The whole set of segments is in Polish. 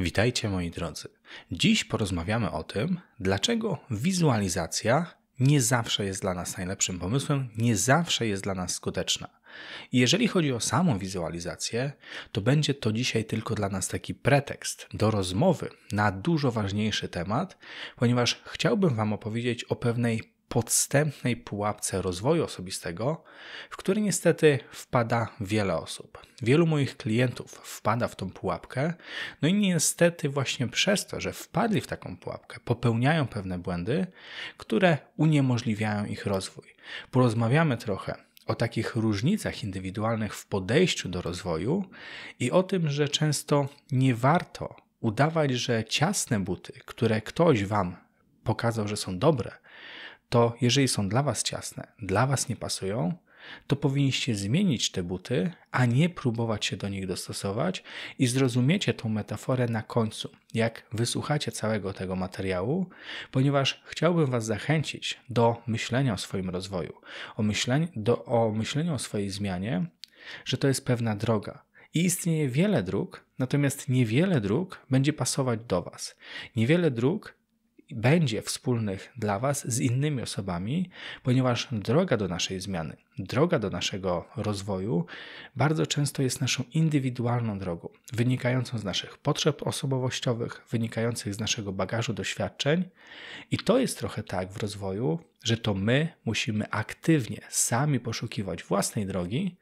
Witajcie moi drodzy. Dziś porozmawiamy o tym, dlaczego wizualizacja nie zawsze jest dla nas najlepszym pomysłem, nie zawsze jest dla nas skuteczna. I jeżeli chodzi o samą wizualizację, to będzie to dzisiaj tylko dla nas taki pretekst do rozmowy na dużo ważniejszy temat, ponieważ chciałbym Wam opowiedzieć o pewnej podstępnej pułapce rozwoju osobistego, w który niestety wpada wiele osób. Wielu moich klientów wpada w tą pułapkę, no i niestety właśnie przez to, że wpadli w taką pułapkę, popełniają pewne błędy, które uniemożliwiają ich rozwój. Porozmawiamy trochę o takich różnicach indywidualnych w podejściu do rozwoju i o tym, że często nie warto udawać, że ciasne buty, które ktoś wam pokazał, że są dobre, to jeżeli są dla Was ciasne, dla Was nie pasują, to powinniście zmienić te buty, a nie próbować się do nich dostosować i zrozumiecie tą metaforę na końcu, jak wysłuchacie całego tego materiału, ponieważ chciałbym Was zachęcić do myślenia o swoim rozwoju, o, myśleń, do, o myśleniu o swojej zmianie, że to jest pewna droga. I istnieje wiele dróg, natomiast niewiele dróg będzie pasować do Was. Niewiele dróg będzie wspólnych dla Was z innymi osobami, ponieważ droga do naszej zmiany, droga do naszego rozwoju bardzo często jest naszą indywidualną drogą, wynikającą z naszych potrzeb osobowościowych, wynikających z naszego bagażu doświadczeń. I to jest trochę tak w rozwoju, że to my musimy aktywnie sami poszukiwać własnej drogi,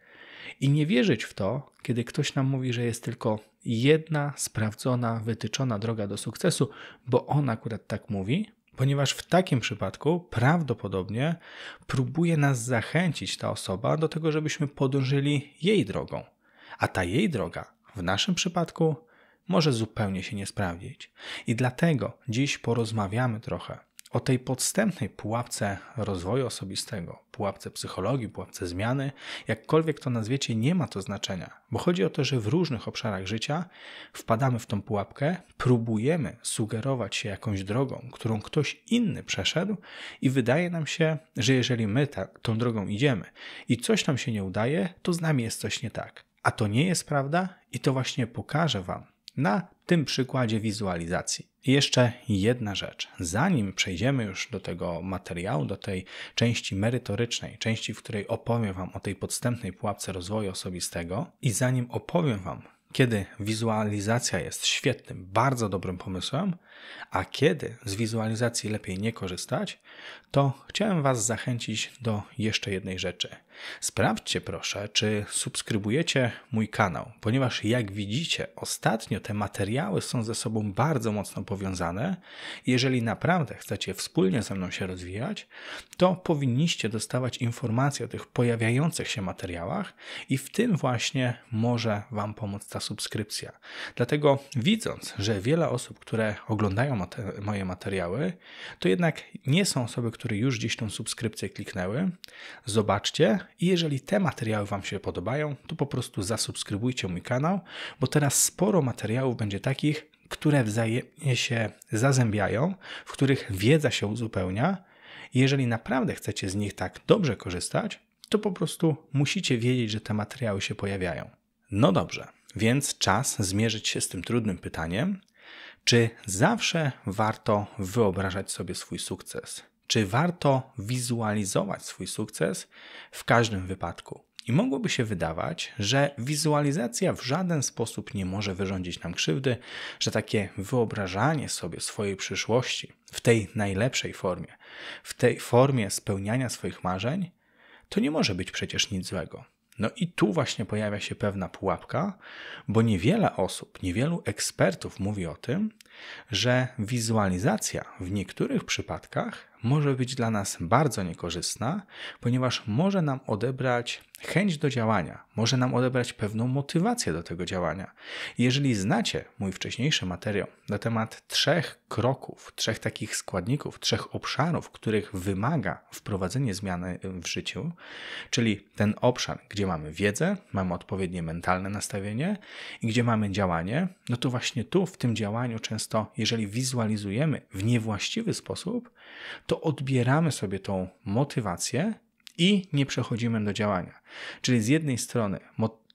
i nie wierzyć w to, kiedy ktoś nam mówi, że jest tylko jedna sprawdzona, wytyczona droga do sukcesu, bo on akurat tak mówi, ponieważ w takim przypadku prawdopodobnie próbuje nas zachęcić ta osoba do tego, żebyśmy podążyli jej drogą. A ta jej droga w naszym przypadku może zupełnie się nie sprawdzić. I dlatego dziś porozmawiamy trochę o tej podstępnej pułapce rozwoju osobistego, pułapce psychologii, pułapce zmiany, jakkolwiek to nazwiecie, nie ma to znaczenia, bo chodzi o to, że w różnych obszarach życia wpadamy w tą pułapkę, próbujemy sugerować się jakąś drogą, którą ktoś inny przeszedł, i wydaje nam się, że jeżeli my ta, tą drogą idziemy i coś nam się nie udaje, to z nami jest coś nie tak. A to nie jest prawda i to właśnie pokażę Wam, na tym przykładzie wizualizacji. I jeszcze jedna rzecz. Zanim przejdziemy już do tego materiału, do tej części merytorycznej, części, w której opowiem Wam o tej podstępnej pułapce rozwoju osobistego, i zanim opowiem Wam, kiedy wizualizacja jest świetnym, bardzo dobrym pomysłem, a kiedy z wizualizacji lepiej nie korzystać, to chciałem Was zachęcić do jeszcze jednej rzeczy. Sprawdźcie proszę, czy subskrybujecie mój kanał, ponieważ jak widzicie, ostatnio te materiały są ze sobą bardzo mocno powiązane. Jeżeli naprawdę chcecie wspólnie ze mną się rozwijać, to powinniście dostawać informacje o tych pojawiających się materiałach i w tym właśnie może Wam pomóc ta subskrypcja. Dlatego widząc, że wiele osób, które oglądają oglądają mate moje materiały, to jednak nie są osoby, które już gdzieś tą subskrypcję kliknęły. Zobaczcie i jeżeli te materiały Wam się podobają, to po prostu zasubskrybujcie mój kanał, bo teraz sporo materiałów będzie takich, które wzajemnie się zazębiają, w których wiedza się uzupełnia. Jeżeli naprawdę chcecie z nich tak dobrze korzystać, to po prostu musicie wiedzieć, że te materiały się pojawiają. No dobrze, więc czas zmierzyć się z tym trudnym pytaniem, czy zawsze warto wyobrażać sobie swój sukces? Czy warto wizualizować swój sukces w każdym wypadku? I mogłoby się wydawać, że wizualizacja w żaden sposób nie może wyrządzić nam krzywdy, że takie wyobrażanie sobie swojej przyszłości w tej najlepszej formie, w tej formie spełniania swoich marzeń, to nie może być przecież nic złego. No i tu właśnie pojawia się pewna pułapka, bo niewiele osób, niewielu ekspertów mówi o tym, że wizualizacja w niektórych przypadkach może być dla nas bardzo niekorzystna, ponieważ może nam odebrać chęć do działania, może nam odebrać pewną motywację do tego działania. Jeżeli znacie mój wcześniejszy materiał na temat trzech kroków, trzech takich składników, trzech obszarów, których wymaga wprowadzenie zmiany w życiu, czyli ten obszar, gdzie mamy wiedzę, mamy odpowiednie mentalne nastawienie i gdzie mamy działanie, no to właśnie tu, w tym działaniu, często jeżeli wizualizujemy w niewłaściwy sposób, to odbieramy sobie tą motywację i nie przechodzimy do działania. Czyli z jednej strony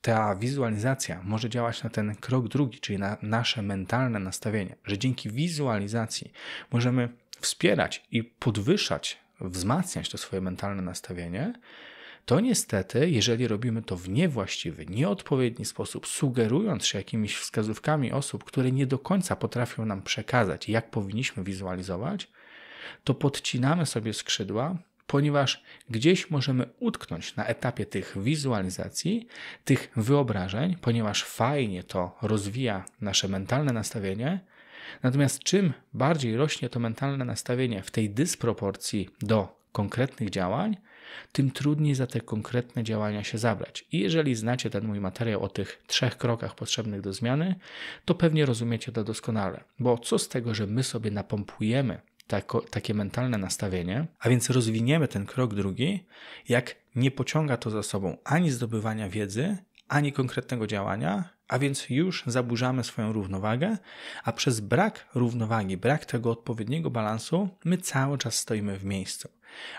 ta wizualizacja może działać na ten krok drugi, czyli na nasze mentalne nastawienie, że dzięki wizualizacji możemy wspierać i podwyższać, wzmacniać to swoje mentalne nastawienie, to niestety, jeżeli robimy to w niewłaściwy, nieodpowiedni sposób, sugerując się jakimiś wskazówkami osób, które nie do końca potrafią nam przekazać, jak powinniśmy wizualizować, to podcinamy sobie skrzydła, ponieważ gdzieś możemy utknąć na etapie tych wizualizacji, tych wyobrażeń, ponieważ fajnie to rozwija nasze mentalne nastawienie. Natomiast czym bardziej rośnie to mentalne nastawienie w tej dysproporcji do konkretnych działań, tym trudniej za te konkretne działania się zabrać. I jeżeli znacie ten mój materiał o tych trzech krokach potrzebnych do zmiany, to pewnie rozumiecie to doskonale, bo co z tego, że my sobie napompujemy tako, takie mentalne nastawienie, a więc rozwiniemy ten krok drugi, jak nie pociąga to za sobą ani zdobywania wiedzy, ani konkretnego działania, a więc już zaburzamy swoją równowagę, a przez brak równowagi, brak tego odpowiedniego balansu, my cały czas stoimy w miejscu.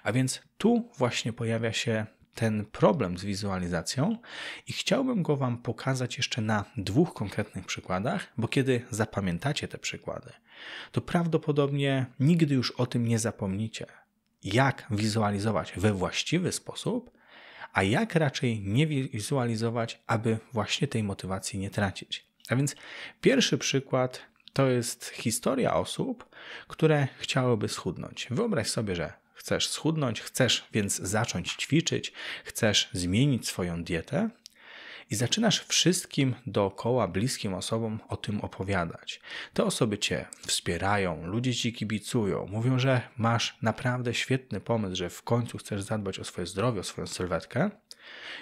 A więc tu właśnie pojawia się ten problem z wizualizacją i chciałbym go Wam pokazać jeszcze na dwóch konkretnych przykładach, bo kiedy zapamiętacie te przykłady, to prawdopodobnie nigdy już o tym nie zapomnicie. Jak wizualizować we właściwy sposób, a jak raczej nie wizualizować, aby właśnie tej motywacji nie tracić. A więc pierwszy przykład to jest historia osób, które chciałyby schudnąć. Wyobraź sobie, że chcesz schudnąć, chcesz więc zacząć ćwiczyć, chcesz zmienić swoją dietę, i zaczynasz wszystkim dookoła, bliskim osobom o tym opowiadać. Te osoby cię wspierają, ludzie ci kibicują, mówią, że masz naprawdę świetny pomysł, że w końcu chcesz zadbać o swoje zdrowie, o swoją sylwetkę.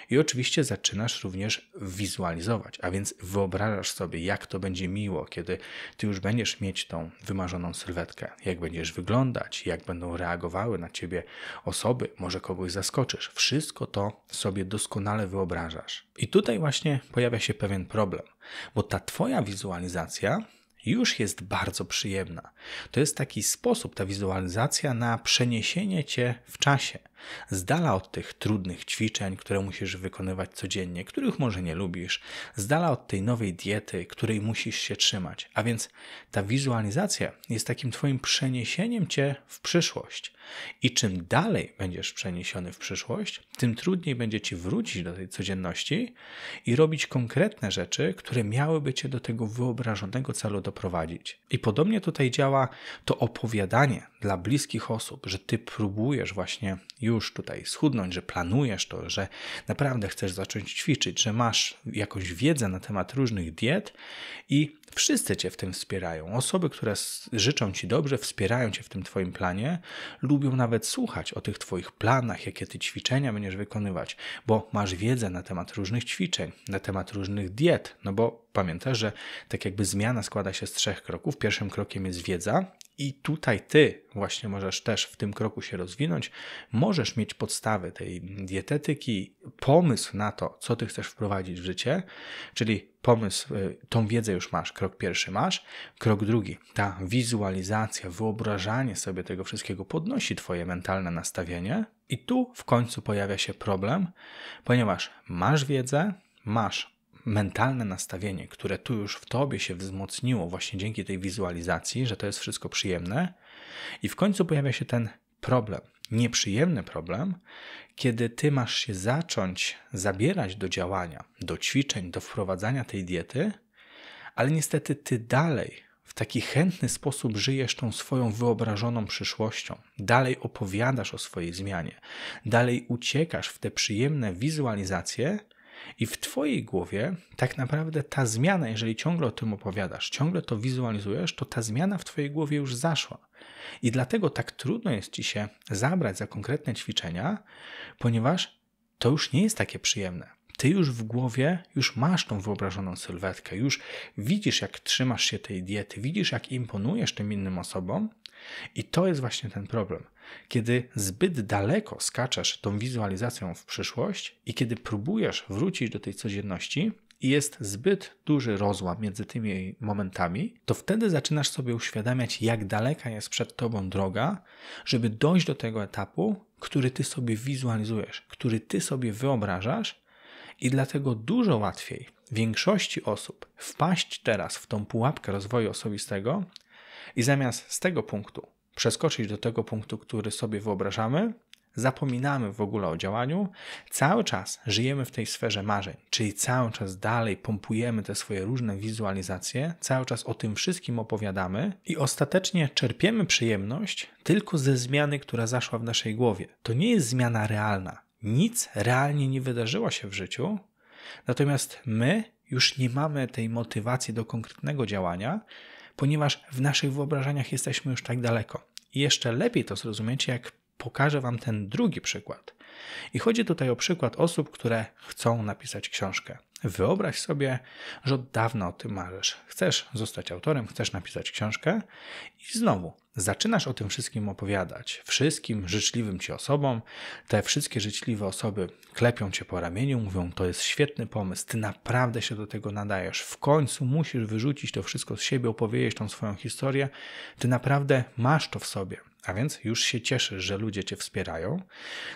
I oczywiście zaczynasz również wizualizować, a więc wyobrażasz sobie, jak to będzie miło, kiedy ty już będziesz mieć tą wymarzoną sylwetkę, jak będziesz wyglądać, jak będą reagowały na ciebie osoby, może kogoś zaskoczysz. Wszystko to sobie doskonale wyobrażasz. I tutaj właśnie pojawia się pewien problem, bo ta twoja wizualizacja już jest bardzo przyjemna. To jest taki sposób, ta wizualizacja na przeniesienie cię w czasie. Z dala od tych trudnych ćwiczeń, które musisz wykonywać codziennie, których może nie lubisz, z dala od tej nowej diety, której musisz się trzymać. A więc ta wizualizacja jest takim Twoim przeniesieniem Cię w przyszłość. I czym dalej będziesz przeniesiony w przyszłość, tym trudniej będzie Ci wrócić do tej codzienności i robić konkretne rzeczy, które miałyby Cię do tego wyobrażonego celu doprowadzić. I podobnie tutaj działa to opowiadanie dla bliskich osób, że Ty próbujesz właśnie już już tutaj schudnąć, że planujesz to, że naprawdę chcesz zacząć ćwiczyć, że masz jakąś wiedzę na temat różnych diet i Wszyscy Cię w tym wspierają. Osoby, które życzą Ci dobrze, wspierają Cię w tym Twoim planie, lubią nawet słuchać o tych Twoich planach, jakie Ty ćwiczenia będziesz wykonywać, bo masz wiedzę na temat różnych ćwiczeń, na temat różnych diet, no bo pamiętasz, że tak jakby zmiana składa się z trzech kroków. Pierwszym krokiem jest wiedza, i tutaj ty właśnie możesz też w tym kroku się rozwinąć. Możesz mieć podstawy tej dietetyki, pomysł na to, co ty chcesz wprowadzić w życie, czyli pomysł, y, tą wiedzę już masz, krok pierwszy masz, krok drugi, ta wizualizacja, wyobrażanie sobie tego wszystkiego podnosi Twoje mentalne nastawienie, i tu w końcu pojawia się problem, ponieważ masz wiedzę, masz mentalne nastawienie, które tu już w tobie się wzmocniło właśnie dzięki tej wizualizacji, że to jest wszystko przyjemne, i w końcu pojawia się ten problem, nieprzyjemny problem, kiedy ty masz się zacząć zabierać do działania, do ćwiczeń, do wprowadzania tej diety, ale niestety ty dalej w taki chętny sposób żyjesz tą swoją wyobrażoną przyszłością, dalej opowiadasz o swojej zmianie, dalej uciekasz w te przyjemne wizualizacje, i w Twojej głowie tak naprawdę ta zmiana, jeżeli ciągle o tym opowiadasz, ciągle to wizualizujesz, to ta zmiana w Twojej głowie już zaszła. I dlatego tak trudno jest Ci się zabrać za konkretne ćwiczenia, ponieważ to już nie jest takie przyjemne. Ty już w głowie już masz tą wyobrażoną sylwetkę, już widzisz, jak trzymasz się tej diety, widzisz, jak imponujesz tym innym osobom, i to jest właśnie ten problem. Kiedy zbyt daleko skaczesz tą wizualizacją w przyszłość i kiedy próbujesz wrócić do tej codzienności, i jest zbyt duży rozłam między tymi momentami, to wtedy zaczynasz sobie uświadamiać, jak daleka jest przed tobą droga, żeby dojść do tego etapu, który ty sobie wizualizujesz, który ty sobie wyobrażasz, i dlatego dużo łatwiej większości osób wpaść teraz w tą pułapkę rozwoju osobistego, i zamiast z tego punktu przeskoczyć do tego punktu, który sobie wyobrażamy, zapominamy w ogóle o działaniu, cały czas żyjemy w tej sferze marzeń, czyli cały czas dalej pompujemy te swoje różne wizualizacje, cały czas o tym wszystkim opowiadamy i ostatecznie czerpiemy przyjemność tylko ze zmiany, która zaszła w naszej głowie. To nie jest zmiana realna. Nic realnie nie wydarzyło się w życiu, natomiast my już nie mamy tej motywacji do konkretnego działania, ponieważ w naszych wyobrażeniach jesteśmy już tak daleko. I jeszcze lepiej to zrozumiecie, jak pokażę Wam ten drugi przykład. I chodzi tutaj o przykład osób, które chcą napisać książkę. Wyobraź sobie, że od dawna o tym marzysz. Chcesz zostać autorem, chcesz napisać książkę i znowu zaczynasz o tym wszystkim opowiadać, wszystkim życzliwym ci osobom, te wszystkie życzliwe osoby klepią cię po ramieniu, mówią: To jest świetny pomysł, ty naprawdę się do tego nadajesz. W końcu musisz wyrzucić to wszystko z siebie, opowiedzieć tą swoją historię. Ty naprawdę masz to w sobie a więc już się cieszysz, że ludzie cię wspierają.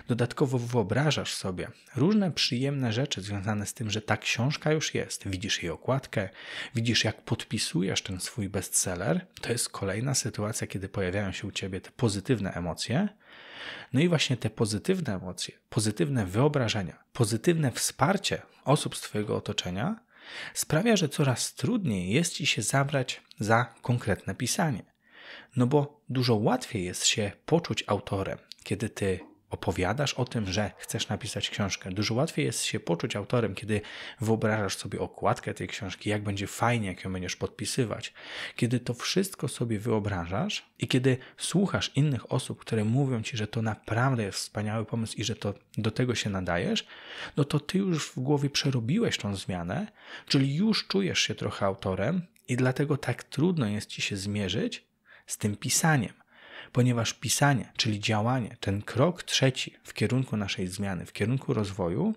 Dodatkowo wyobrażasz sobie różne przyjemne rzeczy związane z tym, że ta książka już jest. Widzisz jej okładkę, widzisz jak podpisujesz ten swój bestseller. To jest kolejna sytuacja, kiedy pojawiają się u ciebie te pozytywne emocje. No i właśnie te pozytywne emocje, pozytywne wyobrażenia, pozytywne wsparcie osób z Twojego otoczenia sprawia, że coraz trudniej jest Ci się zabrać za konkretne pisanie. No bo dużo łatwiej jest się poczuć autorem, kiedy ty opowiadasz o tym, że chcesz napisać książkę. Dużo łatwiej jest się poczuć autorem, kiedy wyobrażasz sobie okładkę tej książki, jak będzie fajnie, jak ją będziesz podpisywać. Kiedy to wszystko sobie wyobrażasz i kiedy słuchasz innych osób, które mówią ci, że to naprawdę jest wspaniały pomysł i że to do tego się nadajesz, no to ty już w głowie przerobiłeś tą zmianę, czyli już czujesz się trochę autorem i dlatego tak trudno jest ci się zmierzyć z tym pisaniem, ponieważ pisanie, czyli działanie, ten krok trzeci w kierunku naszej zmiany, w kierunku rozwoju,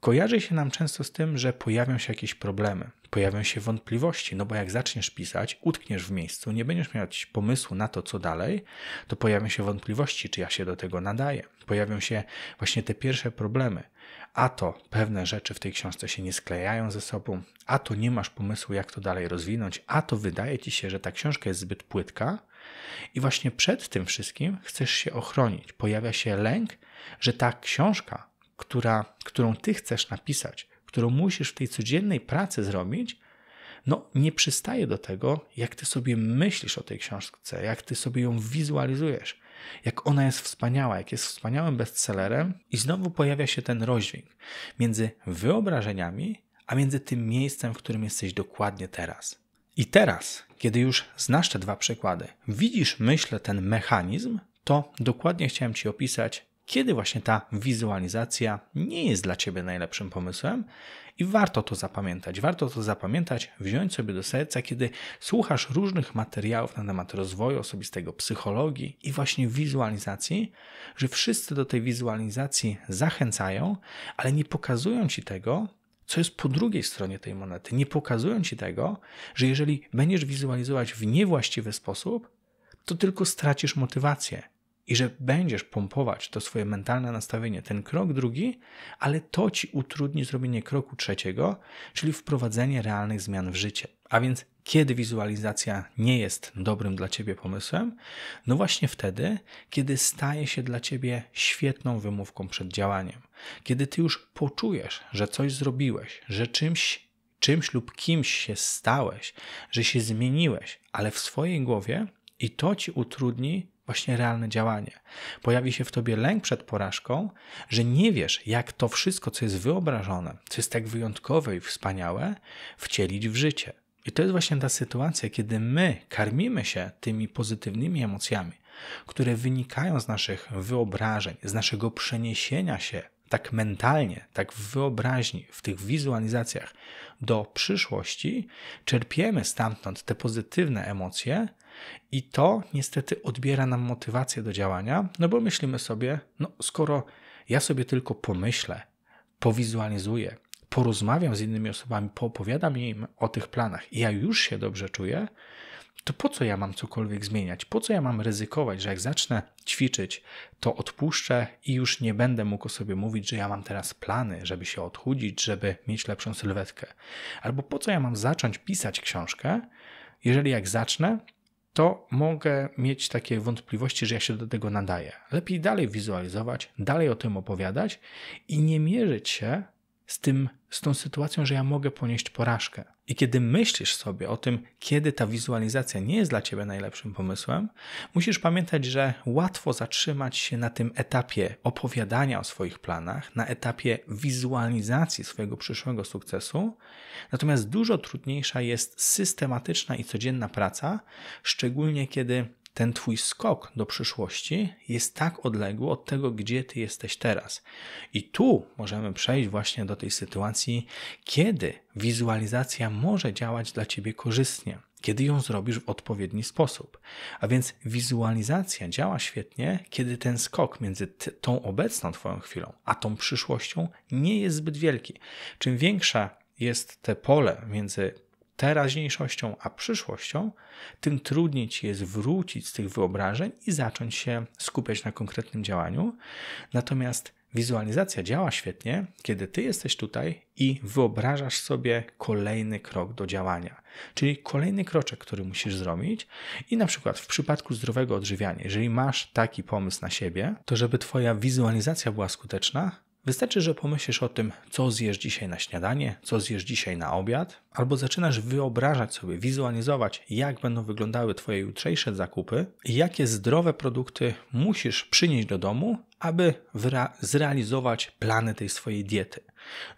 kojarzy się nam często z tym, że pojawią się jakieś problemy, pojawią się wątpliwości, no bo jak zaczniesz pisać, utkniesz w miejscu, nie będziesz miał pomysłu na to, co dalej, to pojawią się wątpliwości, czy ja się do tego nadaję. Pojawią się właśnie te pierwsze problemy. A to pewne rzeczy w tej książce się nie sklejają ze sobą, a to nie masz pomysłu, jak to dalej rozwinąć, a to wydaje ci się, że ta książka jest zbyt płytka, i właśnie przed tym wszystkim chcesz się ochronić. Pojawia się lęk, że ta książka która, którą ty chcesz napisać, którą musisz w tej codziennej pracy zrobić, no nie przystaje do tego, jak ty sobie myślisz o tej książce, jak ty sobie ją wizualizujesz, jak ona jest wspaniała, jak jest wspaniałym bestsellerem, i znowu pojawia się ten rozdźwięk między wyobrażeniami, a między tym miejscem, w którym jesteś dokładnie teraz. I teraz, kiedy już znasz te dwa przykłady, widzisz, myślę, ten mechanizm, to dokładnie chciałem Ci opisać, kiedy właśnie ta wizualizacja nie jest dla ciebie najlepszym pomysłem i warto to zapamiętać. Warto to zapamiętać, wziąć sobie do serca, kiedy słuchasz różnych materiałów na temat rozwoju osobistego, psychologii i właśnie wizualizacji, że wszyscy do tej wizualizacji zachęcają, ale nie pokazują ci tego, co jest po drugiej stronie tej monety. Nie pokazują ci tego, że jeżeli będziesz wizualizować w niewłaściwy sposób, to tylko stracisz motywację i że będziesz pompować to swoje mentalne nastawienie, ten krok drugi, ale to ci utrudni zrobienie kroku trzeciego, czyli wprowadzenie realnych zmian w życie. A więc kiedy wizualizacja nie jest dobrym dla ciebie pomysłem? No właśnie wtedy, kiedy staje się dla ciebie świetną wymówką przed działaniem. Kiedy ty już poczujesz, że coś zrobiłeś, że czymś czymś lub kimś się stałeś, że się zmieniłeś, ale w swojej głowie i to ci utrudni właśnie realne działanie. Pojawi się w tobie lęk przed porażką, że nie wiesz, jak to wszystko, co jest wyobrażone, co jest tak wyjątkowe i wspaniałe, wcielić w życie. I to jest właśnie ta sytuacja, kiedy my karmimy się tymi pozytywnymi emocjami, które wynikają z naszych wyobrażeń, z naszego przeniesienia się tak mentalnie, tak w wyobraźni, w tych wizualizacjach do przyszłości, czerpiemy stamtąd te pozytywne emocje, i to niestety odbiera nam motywację do działania, no bo myślimy sobie, no skoro ja sobie tylko pomyślę, powizualizuję, porozmawiam z innymi osobami, poopowiadam im o tych planach i ja już się dobrze czuję, to po co ja mam cokolwiek zmieniać? Po co ja mam ryzykować, że jak zacznę ćwiczyć, to odpuszczę i już nie będę mógł o sobie mówić, że ja mam teraz plany, żeby się odchudzić, żeby mieć lepszą sylwetkę? Albo po co ja mam zacząć pisać książkę, jeżeli jak zacznę, to mogę mieć takie wątpliwości, że ja się do tego nadaję. Lepiej dalej wizualizować, dalej o tym opowiadać i nie mierzyć się z, tym, z tą sytuacją, że ja mogę ponieść porażkę. I kiedy myślisz sobie o tym, kiedy ta wizualizacja nie jest dla ciebie najlepszym pomysłem, musisz pamiętać, że łatwo zatrzymać się na tym etapie opowiadania o swoich planach, na etapie wizualizacji swojego przyszłego sukcesu, natomiast dużo trudniejsza jest systematyczna i codzienna praca, szczególnie kiedy ten twój skok do przyszłości jest tak odległy od tego, gdzie ty jesteś teraz. I tu możemy przejść właśnie do tej sytuacji, kiedy wizualizacja może działać dla ciebie korzystnie, kiedy ją zrobisz w odpowiedni sposób. A więc wizualizacja działa świetnie, kiedy ten skok między tą obecną twoją chwilą a tą przyszłością nie jest zbyt wielki. Czym większa jest te pole między teraźniejszością a przyszłością, tym trudniej ci jest wrócić z tych wyobrażeń i zacząć się skupiać na konkretnym działaniu. Natomiast Wizualizacja działa świetnie, kiedy ty jesteś tutaj i wyobrażasz sobie kolejny krok do działania, czyli kolejny kroczek, który musisz zrobić. I na przykład w przypadku zdrowego odżywiania, jeżeli masz taki pomysł na siebie, to żeby twoja wizualizacja była skuteczna, Wystarczy, że pomyślisz o tym, co zjesz dzisiaj na śniadanie, co zjesz dzisiaj na obiad, albo zaczynasz wyobrażać sobie, wizualizować, jak będą wyglądały Twoje jutrzejsze zakupy i jakie zdrowe produkty musisz przynieść do domu, aby zrealizować plany tej swojej diety.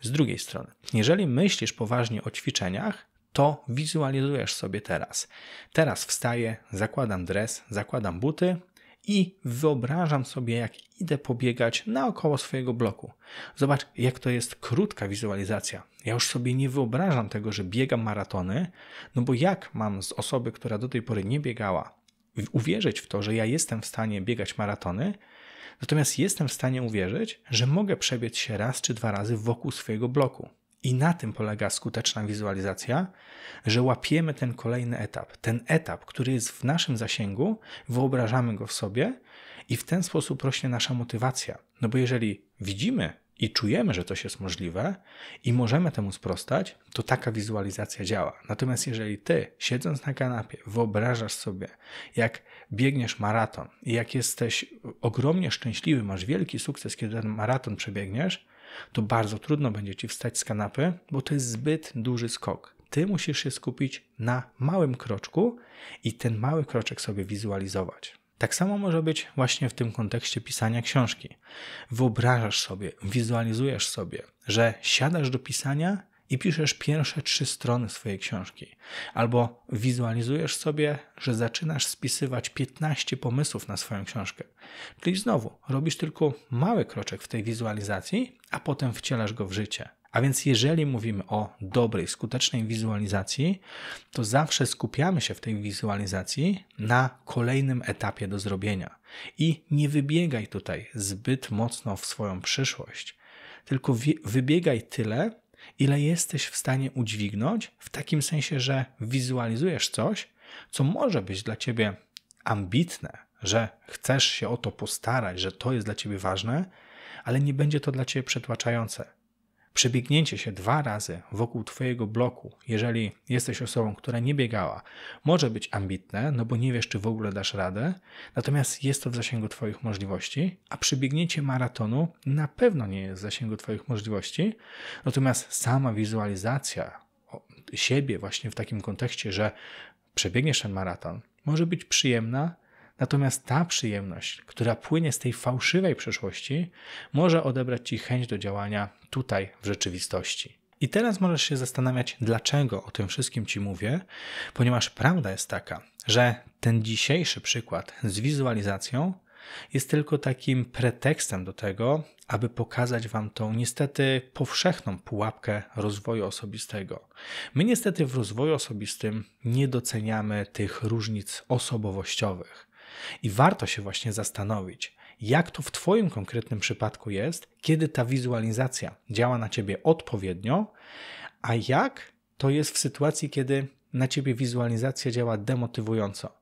Z drugiej strony, jeżeli myślisz poważnie o ćwiczeniach, to wizualizujesz sobie teraz. Teraz wstaję, zakładam dres, zakładam buty, i wyobrażam sobie, jak idę pobiegać naokoło swojego bloku. Zobacz, jak to jest krótka wizualizacja. Ja już sobie nie wyobrażam tego, że biegam maratony, no bo jak mam z osoby, która do tej pory nie biegała, uwierzyć w to, że ja jestem w stanie biegać maratony, natomiast jestem w stanie uwierzyć, że mogę przebiec się raz czy dwa razy wokół swojego bloku. I na tym polega skuteczna wizualizacja, że łapiemy ten kolejny etap. Ten etap, który jest w naszym zasięgu, wyobrażamy go w sobie i w ten sposób rośnie nasza motywacja. No bo jeżeli widzimy i czujemy, że coś jest możliwe i możemy temu sprostać, to taka wizualizacja działa. Natomiast jeżeli ty, siedząc na kanapie, wyobrażasz sobie, jak biegniesz maraton i jak jesteś ogromnie szczęśliwy, masz wielki sukces, kiedy ten maraton przebiegniesz, to bardzo trudno będzie ci wstać z kanapy, bo to jest zbyt duży skok. Ty musisz się skupić na małym kroczku i ten mały kroczek sobie wizualizować. Tak samo może być właśnie w tym kontekście pisania książki. Wyobrażasz sobie, wizualizujesz sobie, że siadasz do pisania i piszesz pierwsze trzy strony swojej książki, albo wizualizujesz sobie, że zaczynasz spisywać 15 pomysłów na swoją książkę. Czyli znowu robisz tylko mały kroczek w tej wizualizacji, a potem wcielasz go w życie. A więc jeżeli mówimy o dobrej, skutecznej wizualizacji, to zawsze skupiamy się w tej wizualizacji na kolejnym etapie do zrobienia. I nie wybiegaj tutaj zbyt mocno w swoją przyszłość, tylko wybiegaj tyle, ile jesteś w stanie udźwignąć, w takim sensie, że wizualizujesz coś, co może być dla ciebie ambitne, że chcesz się o to postarać, że to jest dla ciebie ważne, ale nie będzie to dla ciebie przetłaczające przebiegnięcie się dwa razy wokół Twojego bloku, jeżeli jesteś osobą, która nie biegała, może być ambitne, no bo nie wiesz, czy w ogóle dasz radę, natomiast jest to w zasięgu Twoich możliwości, a przebiegnięcie maratonu na pewno nie jest w zasięgu Twoich możliwości, natomiast sama wizualizacja siebie właśnie w takim kontekście, że przebiegniesz ten maraton, może być przyjemna, Natomiast ta przyjemność, która płynie z tej fałszywej przeszłości, może odebrać ci chęć do działania tutaj w rzeczywistości. I teraz możesz się zastanawiać, dlaczego o tym wszystkim ci mówię, ponieważ prawda jest taka, że ten dzisiejszy przykład z wizualizacją jest tylko takim pretekstem do tego, aby pokazać Wam tą niestety powszechną pułapkę rozwoju osobistego. My niestety w rozwoju osobistym nie doceniamy tych różnic osobowościowych. I warto się właśnie zastanowić, jak to w Twoim konkretnym przypadku jest, kiedy ta wizualizacja działa na Ciebie odpowiednio, a jak to jest w sytuacji, kiedy na Ciebie wizualizacja działa demotywująco.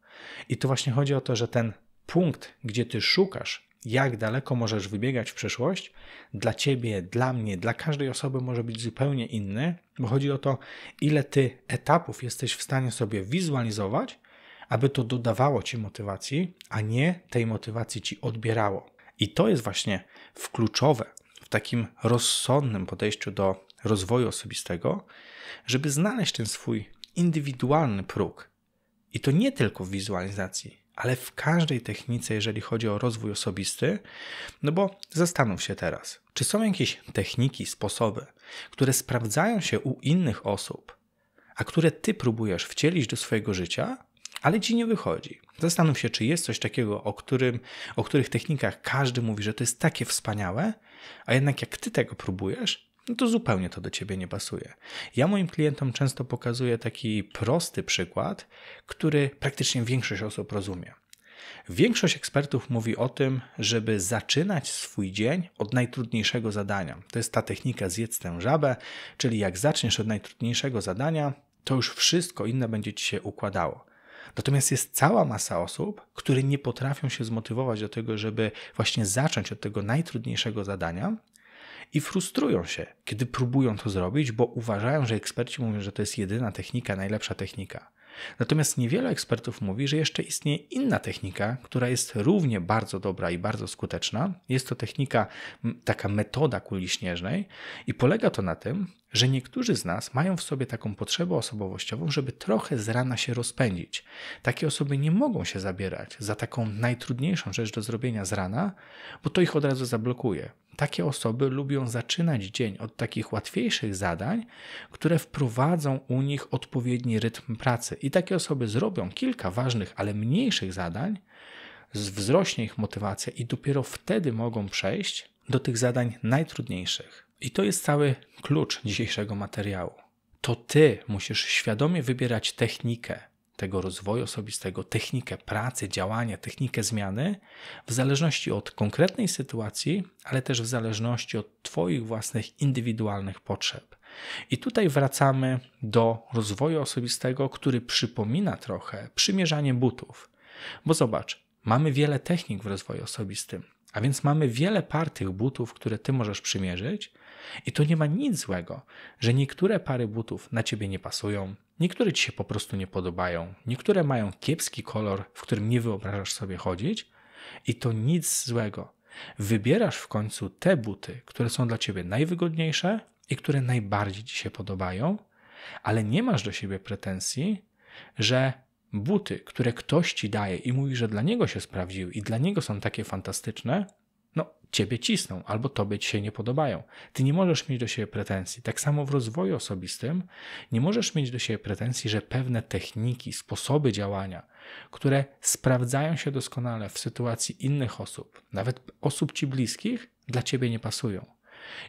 I tu właśnie chodzi o to, że ten punkt, gdzie Ty szukasz, jak daleko możesz wybiegać w przyszłość, dla Ciebie, dla mnie, dla każdej osoby może być zupełnie inny, bo chodzi o to, ile Ty etapów jesteś w stanie sobie wizualizować, aby to dodawało ci motywacji, a nie tej motywacji ci odbierało. I to jest właśnie w kluczowe w takim rozsądnym podejściu do rozwoju osobistego, żeby znaleźć ten swój indywidualny próg. I to nie tylko w wizualizacji, ale w każdej technice, jeżeli chodzi o rozwój osobisty. No bo zastanów się teraz, czy są jakieś techniki, sposoby, które sprawdzają się u innych osób, a które ty próbujesz wcielić do swojego życia, ale ci nie wychodzi. Zastanów się, czy jest coś takiego, o, którym, o których technikach każdy mówi, że to jest takie wspaniałe, a jednak jak ty tego próbujesz, no to zupełnie to do ciebie nie pasuje. Ja moim klientom często pokazuję taki prosty przykład, który praktycznie większość osób rozumie. Większość ekspertów mówi o tym, żeby zaczynać swój dzień od najtrudniejszego zadania. To jest ta technika zjedz tę żabę, czyli jak zaczniesz od najtrudniejszego zadania, to już wszystko inne będzie ci się układało. Natomiast jest cała masa osób, które nie potrafią się zmotywować do tego, żeby właśnie zacząć od tego najtrudniejszego zadania i frustrują się, kiedy próbują to zrobić, bo uważają, że eksperci mówią, że to jest jedyna technika, najlepsza technika. Natomiast niewielu ekspertów mówi, że jeszcze istnieje inna technika, która jest równie bardzo dobra i bardzo skuteczna. Jest to technika, taka metoda kuli śnieżnej, i polega to na tym, że niektórzy z nas mają w sobie taką potrzebę osobowościową, żeby trochę z rana się rozpędzić. Takie osoby nie mogą się zabierać za taką najtrudniejszą rzecz do zrobienia z rana, bo to ich od razu zablokuje. Takie osoby lubią zaczynać dzień od takich łatwiejszych zadań, które wprowadzą u nich odpowiedni rytm pracy. I takie osoby zrobią kilka ważnych, ale mniejszych zadań, wzrośnie ich motywacja i dopiero wtedy mogą przejść do tych zadań najtrudniejszych. I to jest cały klucz dzisiejszego materiału. To ty musisz świadomie wybierać technikę, tego rozwoju osobistego, technikę pracy, działania, technikę zmiany, w zależności od konkretnej sytuacji, ale też w zależności od Twoich własnych indywidualnych potrzeb. I tutaj wracamy do rozwoju osobistego, który przypomina trochę przymierzanie butów. Bo zobacz, mamy wiele technik w rozwoju osobistym, a więc mamy wiele par tych butów, które ty możesz przymierzyć, i to nie ma nic złego, że niektóre pary butów na ciebie nie pasują, Niektóre ci się po prostu nie podobają, niektóre mają kiepski kolor, w którym nie wyobrażasz sobie chodzić i to nic złego. Wybierasz w końcu te buty, które są dla ciebie najwygodniejsze i które najbardziej ci się podobają, ale nie masz do siebie pretensji, że buty, które ktoś ci daje i mówi, że dla niego się sprawdziły i dla niego są takie fantastyczne, no ciebie cisną albo tobie ci się nie podobają. Ty nie możesz mieć do siebie pretensji. Tak samo w rozwoju osobistym nie możesz mieć do siebie pretensji, że pewne techniki, sposoby działania, które sprawdzają się doskonale w sytuacji innych osób, nawet osób ci bliskich, dla ciebie nie pasują.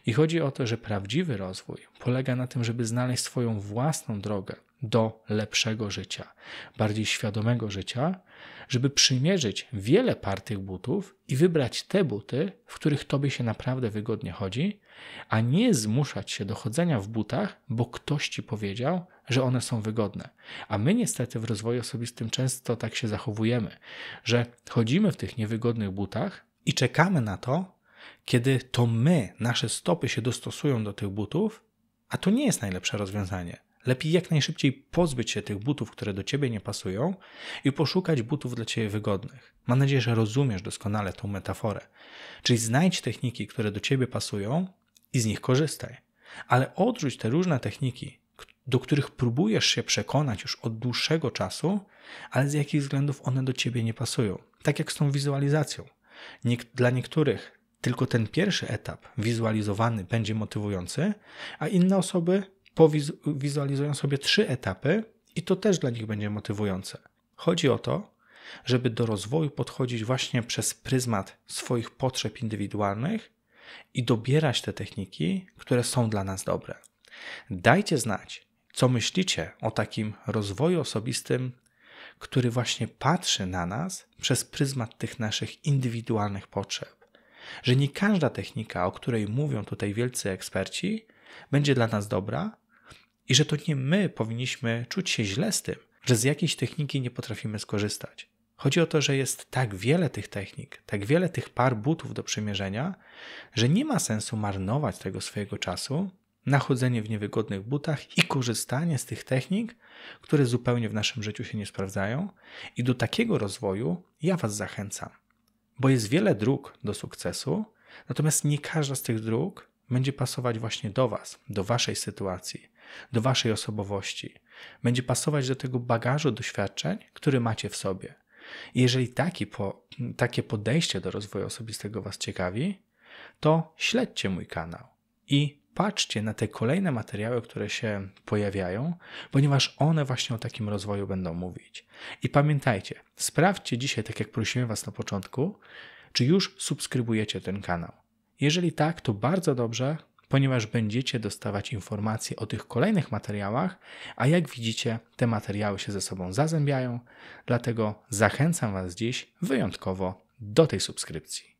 I chodzi o to, że prawdziwy rozwój polega na tym, żeby znaleźć swoją własną drogę, do lepszego życia, bardziej świadomego życia, żeby przymierzyć wiele par tych butów i wybrać te buty, w których tobie się naprawdę wygodnie chodzi, a nie zmuszać się do chodzenia w butach, bo ktoś ci powiedział, że one są wygodne. A my niestety w rozwoju osobistym często tak się zachowujemy, że chodzimy w tych niewygodnych butach i czekamy na to, kiedy to my, nasze stopy się dostosują do tych butów, a to nie jest najlepsze rozwiązanie. Lepiej jak najszybciej pozbyć się tych butów, które do ciebie nie pasują i poszukać butów dla ciebie wygodnych. Mam nadzieję, że rozumiesz doskonale tą metaforę. Czyli znajdź techniki, które do ciebie pasują i z nich korzystaj. Ale odrzuć te różne techniki, do których próbujesz się przekonać już od dłuższego czasu, ale z jakich względów one do ciebie nie pasują. Tak jak z tą wizualizacją. dla niektórych tylko ten pierwszy etap wizualizowany będzie motywujący, a inne osoby powizualizują sobie trzy etapy i to też dla nich będzie motywujące. Chodzi o to, żeby do rozwoju podchodzić właśnie przez pryzmat swoich potrzeb indywidualnych i dobierać te techniki, które są dla nas dobre. Dajcie znać, co myślicie o takim rozwoju osobistym, który właśnie patrzy na nas przez pryzmat tych naszych indywidualnych potrzeb. Że nie każda technika, o której mówią tutaj wielcy eksperci, będzie dla nas dobra, i że to nie my powinniśmy czuć się źle z tym, że z jakiejś techniki nie potrafimy skorzystać. Chodzi o to, że jest tak wiele tych technik, tak wiele tych par butów do przymierzenia, że nie ma sensu marnować tego swojego czasu na chodzenie w niewygodnych butach i korzystanie z tych technik, które zupełnie w naszym życiu się nie sprawdzają. I do takiego rozwoju ja Was zachęcam, bo jest wiele dróg do sukcesu, natomiast nie każda z tych dróg będzie pasować właśnie do Was, do Waszej sytuacji do waszej osobowości. Będzie pasować do tego bagażu doświadczeń, który macie w sobie. I jeżeli taki po, takie podejście do rozwoju osobistego was ciekawi, to śledźcie mój kanał i patrzcie na te kolejne materiały, które się pojawiają, ponieważ one właśnie o takim rozwoju będą mówić. I pamiętajcie, sprawdźcie dzisiaj, tak jak prosiłem Was na początku, czy już subskrybujecie ten kanał. Jeżeli tak, to bardzo dobrze, ponieważ będziecie dostawać informacje o tych kolejnych materiałach, a jak widzicie, te materiały się ze sobą zazębiają, dlatego zachęcam Was dziś wyjątkowo do tej subskrypcji.